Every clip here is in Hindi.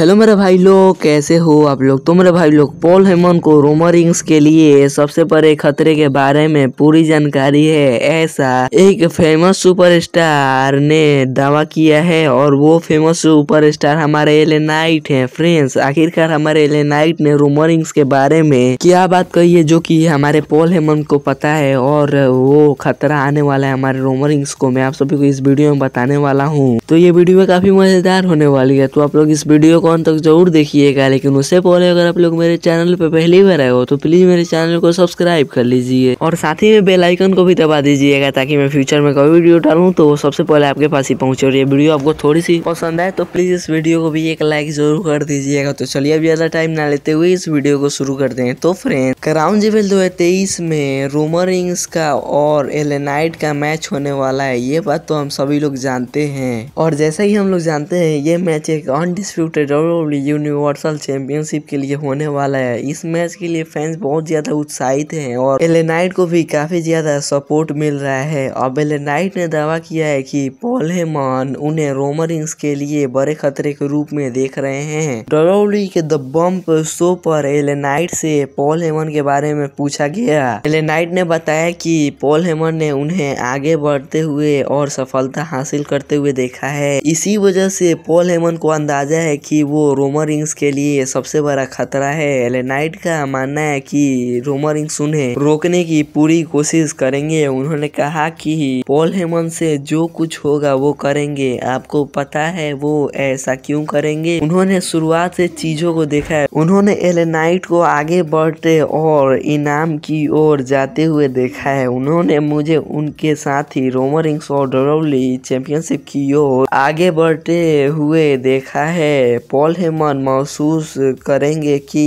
हेलो मेरे भाई लोग कैसे हो आप लोग तो मेरे भाई लोग पॉल हेमन को रोमरिंग्स के लिए सबसे बड़े खतरे के बारे में पूरी जानकारी है ऐसा एक फेमस सुपरस्टार ने दावा किया है और वो फेमस सुपरस्टार हमारे एले नाइट है फ्रेंड्स आखिरकार हमारे एले नाइट ने रोमरिंग्स के बारे में क्या बात कही है जो कि हमारे पॉल हेमन को पता है और वो खतरा आने वाला है हमारे रोमरिंग्स को मैं आप सभी को इस वीडियो में बताने वाला हूँ तो ये वीडियो काफी मजेदार होने वाली है तो आप लोग इस वीडियो को अंत तक जरूर देखिएगा लेकिन उससे पहले अगर आप लोग मेरे चैनल पर पहली बार आए हो तो प्लीज मेरे चैनल को सब्सक्राइब कर लीजिए और साथ ही में बेलाइकन को भी दबा दीजिएगा ताकि मैं फ्यूचर में कोई वीडियो डालू तो वो सबसे पहले आपके पास ही पहुंचे और ये वीडियो आपको थोड़ी सी पसंद आए तो प्लीज इस वीडियो को भी एक लाइक जरूर कर दीजिएगा तो चलिए अब ज्यादा टाइम ना लेते हुए इस वीडियो को शुरू कर दे तो फ्रेंड क्राउन जीवल दो में रोमर इंग्स का और एलेनाइट का मैच होने वाला है ये बात तो हम सभी लोग जानते हैं और जैसा ही हम लोग जानते हैं ये मैच एक अनडिस्प्यूटेड डब्ल्यू यूनिवर्सल चैंपियनशिप के लिए होने वाला है इस मैच के लिए फैंस बहुत ज़्यादा उत्साहित हैं और एलेनाइट को भी काफ़ी ज़्यादा सपोर्ट मिल रहा है अब एलेनाइट ने दावा किया है कि पॉल हेमन उन्हें रोमर रिंग्स के लिए बड़े खतरे के रूप में देख रहे हैं डब्ल्यू के द बम्प शो पर एलेनाइट से पॉल हेमन के बारे में पूछा गया एलेनाइट ने बताया कि पॉल हेमन ने उन्हें आगे बढ़ते हुए और सफलता हासिल करते हुए देखा है इसी वजह से पॉल हेमन को अंदाजा है कि वो रोमर रिंग्स के लिए सबसे बड़ा खतरा है एलेनाइट का मानना है कि रोमर रिंग्स उन्हें रोकने की पूरी कोशिश करेंगे उन्होंने कहा कि पॉल हेमन से जो कुछ होगा वो करेंगे आपको पता है वो ऐसा क्यों करेंगे उन्होंने शुरुआत से चीजों को देखा है उन्होंने एलेनाइट को आगे बढ़ते और इनाम की ओर जाते हुए देखा है उन्होंने मुझे उनके साथ ही रोमर रिंग्स और डब्ल्यू चैंपियनशिप e की ओर आगे बढ़ते हुए देखा है पॉल हेमन महसूस करेंगे कि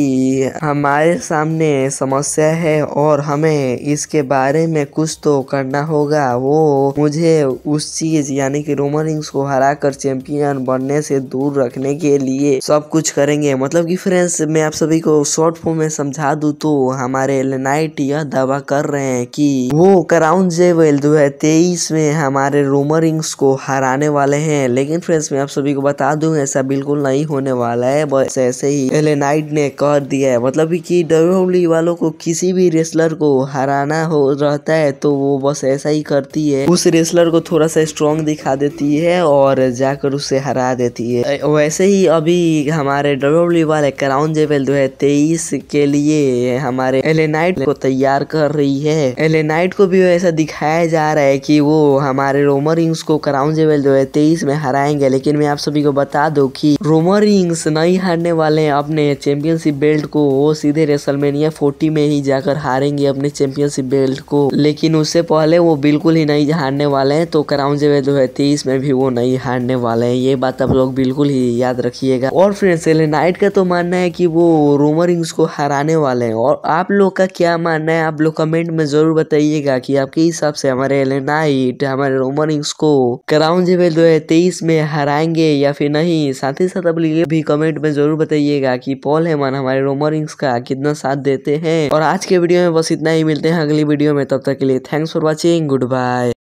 हमारे सामने समस्या है और हमें इसके बारे में कुछ तो करना होगा वो मुझे उस चीज यानी कि रोमन रिंग्स को हरा कर चैंपियन बनने से दूर रखने के लिए सब कुछ करेंगे मतलब कि फ्रेंड्स मैं आप सभी को शॉर्ट फॉर्म में समझा दू तो हमारे लेनाइट यह दावा कर रहे हैं कि वो क्राउन जेवेल दो में हमारे रोमन रिंग्स को हराने वाले हैं लेकिन फ्रेंड्स मैं आप सभी को बता दूं ऐसा बिल्कुल नहीं हो होने वाला है बस ऐसे ही एलेनाइट ने कर दिया है मतलब कि डब्ल्यू वालों को किसी भी रेसलर को हराना हो रहता है तो वो बस ऐसा ही करती है उस रेसलर को थोड़ा सा स्ट्रॉन्ग दिखा देती है और जाकर उसे हरा देती है वैसे ही अभी हमारे डब्ल्यू वाले क्राउन जेवल दो के लिए हमारे एलेनाइट को तैयार कर रही है एलेनाइट को भी ऐसा दिखाया जा रहा है कि वो हमारे रोमर इंग्स को क्राउन जेवल दो में हराएंगे लेकिन मैं आप सभी को बता दो की रोमर रिंग्स नहीं हारने वाले हैं अपने चैंपियनशिप बेल्ट को वो सीधे रेसलमेनिया फोर्टी में ही जाकर हारेंगे अपने चैंपियनशिप बेल्ट को लेकिन उससे पहले वो बिल्कुल ही नहीं हारने वाले हैं तो क्राउन जेवे दो तेईस में भी वो नहीं हारने वाले हैं ये बात आप लोग बिल्कुल ही याद रखिएगा और फ्रेंड्स नाइट का तो मानना है कि वो रोमो रिंग्स को हराने वाले हैं और आप लोग का क्या मानना है आप लोग कमेंट में जरूर बताइएगा कि आपके हिसाब से हमारे एलेनाइट हमारे रोमो रिंग्स को क्राउन जेवे दो तेईस में हराएंगे या फिर नहीं साथ ही साथ अब ये भी कमेंट में जरूर बताइएगा कि पॉल हेमन हमारे रोमरिंग्स का कितना साथ देते हैं और आज के वीडियो में बस इतना ही मिलते हैं अगली वीडियो में तब तक के लिए thanks for watching good bye